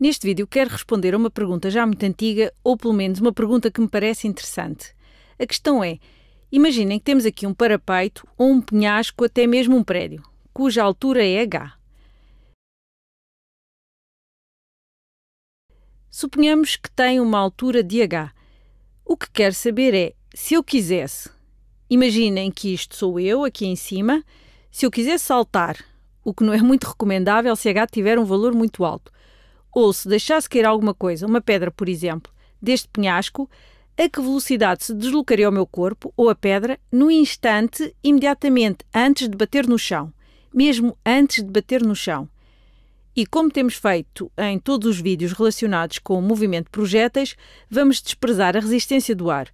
Neste vídeo quero responder a uma pergunta já muito antiga, ou pelo menos uma pergunta que me parece interessante. A questão é: imaginem que temos aqui um parapeito ou um penhasco, até mesmo um prédio, cuja altura é H. Suponhamos que tem uma altura de H. O que quero saber é, se eu quisesse, imaginem que isto sou eu aqui em cima, se eu quisesse saltar, o que não é muito recomendável se H tiver um valor muito alto, ou se deixasse cair alguma coisa, uma pedra, por exemplo, deste penhasco, a que velocidade se deslocaria o meu corpo ou a pedra no instante imediatamente antes de bater no chão, mesmo antes de bater no chão. E como temos feito em todos os vídeos relacionados com o movimento de projéteis, vamos desprezar a resistência do ar.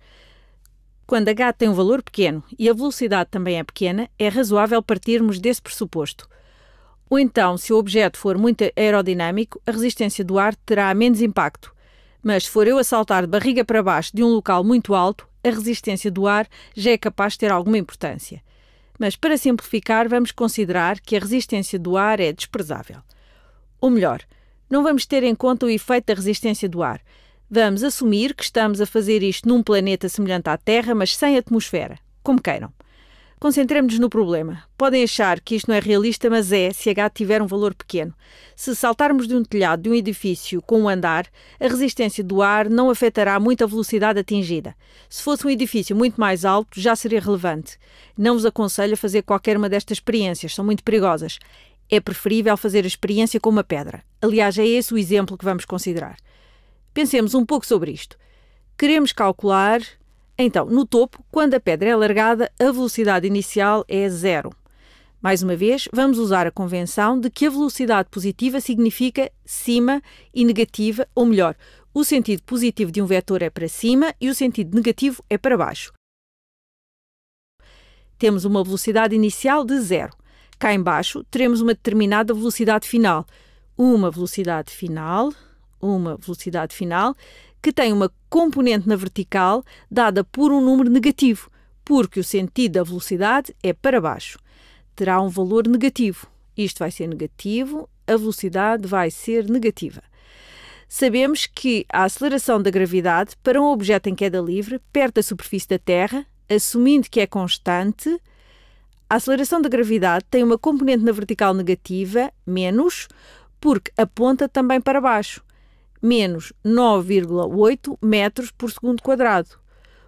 Quando H tem um valor pequeno e a velocidade também é pequena, é razoável partirmos desse pressuposto. Ou então, se o objeto for muito aerodinâmico, a resistência do ar terá menos impacto. Mas se for eu a saltar de barriga para baixo de um local muito alto, a resistência do ar já é capaz de ter alguma importância. Mas para simplificar, vamos considerar que a resistência do ar é desprezável. Ou melhor, não vamos ter em conta o efeito da resistência do ar. Vamos assumir que estamos a fazer isto num planeta semelhante à Terra, mas sem atmosfera, como queiram. Concentremos-nos no problema. Podem achar que isto não é realista, mas é se H tiver um valor pequeno. Se saltarmos de um telhado de um edifício com um andar, a resistência do ar não afetará muito a velocidade atingida. Se fosse um edifício muito mais alto, já seria relevante. Não vos aconselho a fazer qualquer uma destas experiências, são muito perigosas. É preferível fazer a experiência com uma pedra. Aliás, é esse o exemplo que vamos considerar. Pensemos um pouco sobre isto. Queremos calcular então, no topo, quando a pedra é largada, a velocidade inicial é zero. Mais uma vez, vamos usar a convenção de que a velocidade positiva significa cima e negativa, ou melhor, o sentido positivo de um vetor é para cima e o sentido negativo é para baixo. Temos uma velocidade inicial de zero. Cá embaixo teremos uma determinada velocidade final. Uma velocidade final, uma velocidade final, que tem uma componente na vertical dada por um número negativo, porque o sentido da velocidade é para baixo. Terá um valor negativo. Isto vai ser negativo, a velocidade vai ser negativa. Sabemos que a aceleração da gravidade para um objeto em queda livre perto da superfície da Terra, assumindo que é constante, a aceleração da gravidade tem uma componente na vertical negativa, menos, porque aponta também para baixo menos 9,8 metros por segundo quadrado.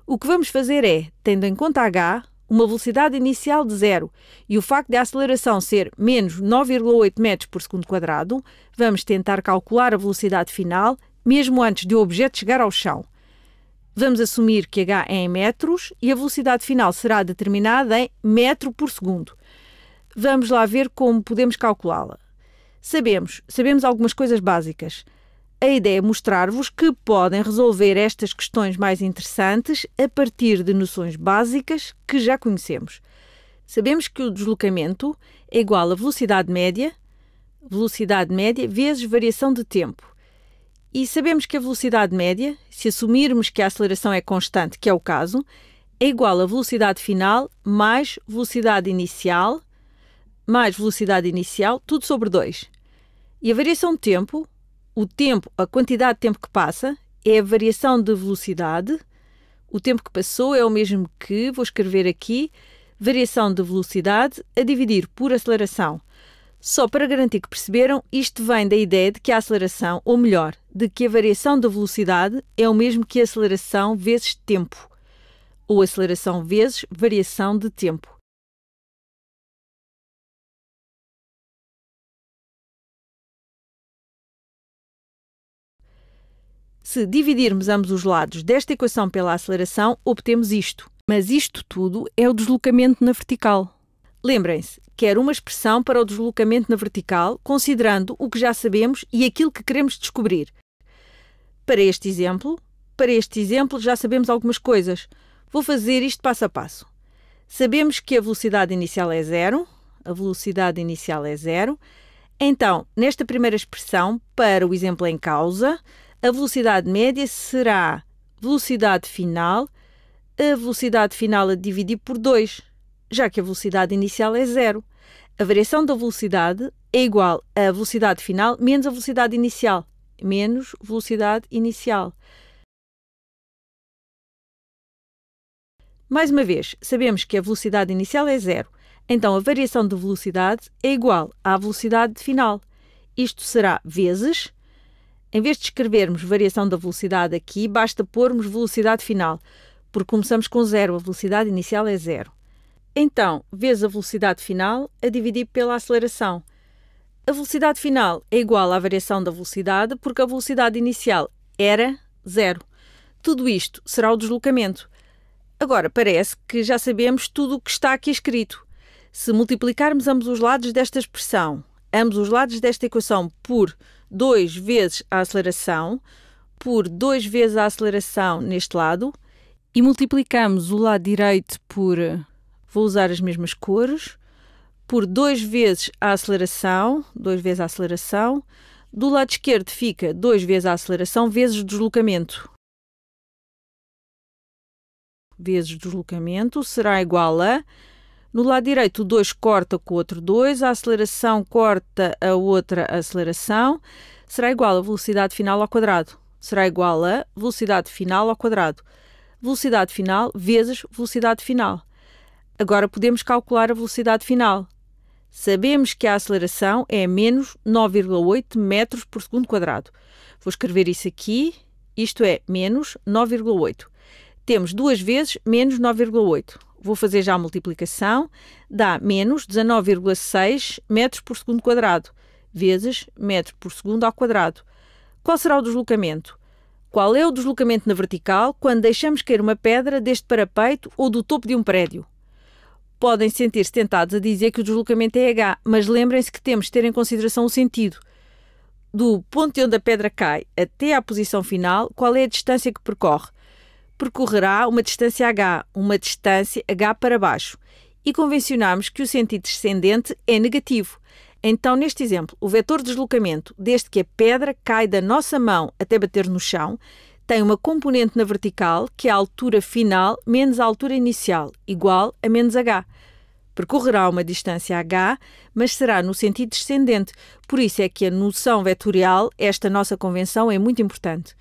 O que vamos fazer é, tendo em conta h, uma velocidade inicial de zero e o facto de a aceleração ser menos 9,8 metros por segundo quadrado, vamos tentar calcular a velocidade final mesmo antes de o objeto chegar ao chão. Vamos assumir que h é em metros e a velocidade final será determinada em metro por segundo. Vamos lá ver como podemos calculá-la. Sabemos, sabemos algumas coisas básicas a ideia é mostrar-vos que podem resolver estas questões mais interessantes a partir de noções básicas que já conhecemos. Sabemos que o deslocamento é igual a velocidade média, velocidade média vezes variação de tempo. E sabemos que a velocidade média, se assumirmos que a aceleração é constante, que é o caso, é igual a velocidade final mais velocidade inicial, mais velocidade inicial, tudo sobre 2. E a variação de tempo, o tempo, a quantidade de tempo que passa, é a variação de velocidade. O tempo que passou é o mesmo que, vou escrever aqui, variação de velocidade a dividir por aceleração. Só para garantir que perceberam, isto vem da ideia de que a aceleração, ou melhor, de que a variação de velocidade é o mesmo que a aceleração vezes tempo, ou aceleração vezes variação de tempo. Se dividirmos ambos os lados desta equação pela aceleração, obtemos isto. Mas isto tudo é o deslocamento na vertical. Lembrem-se, quero uma expressão para o deslocamento na vertical, considerando o que já sabemos e aquilo que queremos descobrir. Para este exemplo, para este exemplo já sabemos algumas coisas. Vou fazer isto passo a passo. Sabemos que a velocidade inicial é zero, a velocidade inicial é zero. Então, nesta primeira expressão, para o exemplo em causa, a velocidade média será velocidade final, a velocidade final a dividir por 2, já que a velocidade inicial é zero. A variação da velocidade é igual à velocidade final menos a velocidade inicial, menos velocidade inicial. Mais uma vez, sabemos que a velocidade inicial é zero, então a variação de velocidade é igual à velocidade final. Isto será vezes em vez de escrevermos variação da velocidade aqui, basta pormos velocidade final, porque começamos com zero, a velocidade inicial é zero. Então, vês a velocidade final a dividir pela aceleração. A velocidade final é igual à variação da velocidade, porque a velocidade inicial era zero. Tudo isto será o deslocamento. Agora, parece que já sabemos tudo o que está aqui escrito. Se multiplicarmos ambos os lados desta expressão, ambos os lados desta equação por 2 vezes a aceleração por 2 vezes a aceleração neste lado e multiplicamos o lado direito por, vou usar as mesmas cores, por 2 vezes a aceleração, 2 vezes a aceleração, do lado esquerdo fica 2 vezes a aceleração vezes o deslocamento. Vezes deslocamento será igual a no lado direito, o 2 corta com o outro 2, a aceleração corta a outra aceleração, será igual a velocidade final ao quadrado. Será igual a velocidade final ao quadrado. Velocidade final vezes velocidade final. Agora podemos calcular a velocidade final. Sabemos que a aceleração é menos 9,8 metros por segundo quadrado. Vou escrever isso aqui, isto é menos 9,8. Temos duas vezes menos 9,8 vou fazer já a multiplicação, dá menos 19,6 metros por segundo quadrado, vezes metro por segundo ao quadrado. Qual será o deslocamento? Qual é o deslocamento na vertical quando deixamos cair uma pedra deste parapeito ou do topo de um prédio? Podem sentir-se tentados a dizer que o deslocamento é H, mas lembrem-se que temos de ter em consideração o sentido. Do ponto de onde a pedra cai até à posição final, qual é a distância que percorre? percorrerá uma distância h, uma distância h para baixo, e convencionamos que o sentido descendente é negativo. Então, neste exemplo, o vetor de deslocamento, desde que a pedra cai da nossa mão até bater no chão, tem uma componente na vertical que é a altura final menos a altura inicial, igual a menos h. Percorrerá uma distância h, mas será no sentido descendente, por isso é que a noção vetorial, esta nossa convenção, é muito importante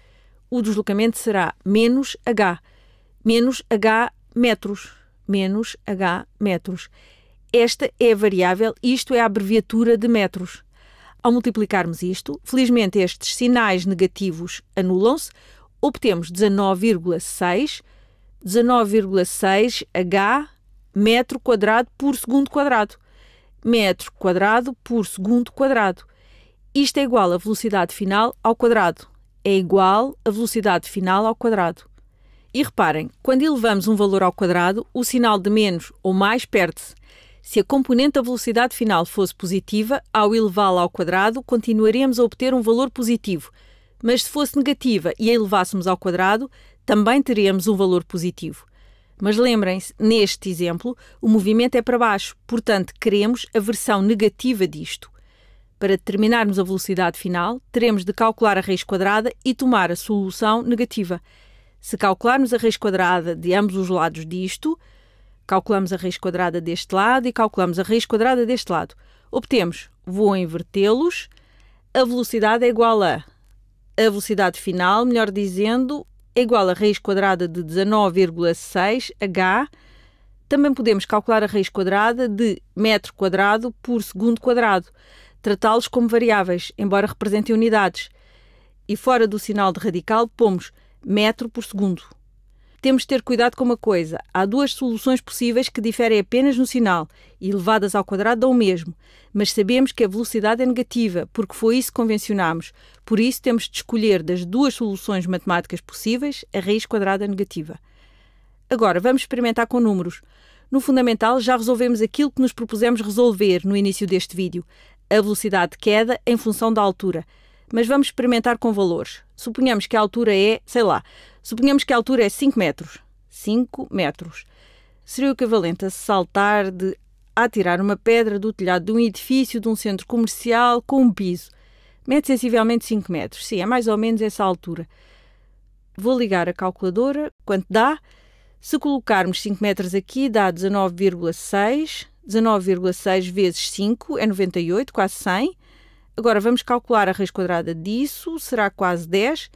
o deslocamento será menos h, menos h metros, menos h metros. Esta é a variável, isto é a abreviatura de metros. Ao multiplicarmos isto, felizmente estes sinais negativos anulam-se, obtemos 19,6, 19,6 h metro quadrado por segundo quadrado. Metro quadrado por segundo quadrado. Isto é igual à velocidade final ao quadrado, é igual à velocidade final ao quadrado. E reparem, quando elevamos um valor ao quadrado, o sinal de menos ou mais perde-se. Se a componente da velocidade final fosse positiva, ao elevá-la ao quadrado, continuaremos a obter um valor positivo. Mas se fosse negativa e a elevássemos ao quadrado, também teríamos um valor positivo. Mas lembrem-se, neste exemplo, o movimento é para baixo, portanto, queremos a versão negativa disto. Para determinarmos a velocidade final, teremos de calcular a raiz quadrada e tomar a solução negativa. Se calcularmos a raiz quadrada de ambos os lados disto, calculamos a raiz quadrada deste lado e calculamos a raiz quadrada deste lado. Obtemos, vou invertê-los, a velocidade é igual a a velocidade final, melhor dizendo, é igual a raiz quadrada de 19,6h. Também podemos calcular a raiz quadrada de metro quadrado por segundo quadrado tratá-los como variáveis, embora representem unidades. E fora do sinal de radical, pomos metro por segundo. Temos de ter cuidado com uma coisa: há duas soluções possíveis que diferem apenas no sinal e elevadas ao quadrado dão o mesmo, mas sabemos que a velocidade é negativa, porque foi isso que convencionámos. Por isso, temos de escolher das duas soluções matemáticas possíveis a raiz quadrada negativa. Agora, vamos experimentar com números. No fundamental, já resolvemos aquilo que nos propusemos resolver no início deste vídeo a velocidade de queda em função da altura. Mas vamos experimentar com valores. Suponhamos que a altura é, sei lá, suponhamos que a altura é 5 metros. 5 metros. Seria o equivalente a saltar de atirar uma pedra do telhado de um edifício de um centro comercial com um piso. Mete sensivelmente 5 metros. Sim, é mais ou menos essa altura. Vou ligar a calculadora, quanto dá? Se colocarmos 5 metros aqui, dá 19,6. 19,6 vezes 5 é 98, quase 100. Agora vamos calcular a raiz quadrada disso, será quase 10.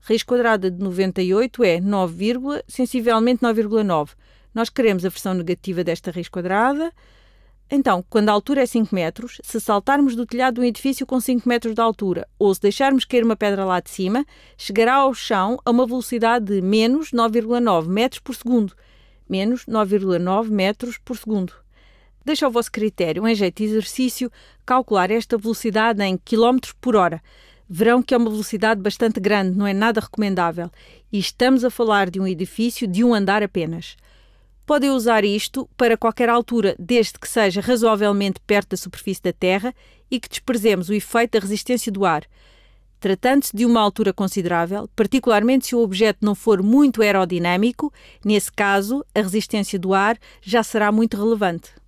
Raiz quadrada de 98 é 9, sensivelmente 9,9. Nós queremos a versão negativa desta raiz quadrada. Então, quando a altura é 5 metros, se saltarmos do telhado de um edifício com 5 metros de altura ou se deixarmos cair uma pedra lá de cima, chegará ao chão a uma velocidade de menos 9,9 metros por segundo. Menos 9,9 metros por segundo. Deixo ao vosso critério, em jeito de exercício, calcular esta velocidade em quilómetros por hora. Verão que é uma velocidade bastante grande, não é nada recomendável. E estamos a falar de um edifício de um andar apenas. Podem usar isto para qualquer altura, desde que seja razoavelmente perto da superfície da Terra e que desprezemos o efeito da resistência do ar. Tratando-se de uma altura considerável, particularmente se o objeto não for muito aerodinâmico, nesse caso, a resistência do ar já será muito relevante.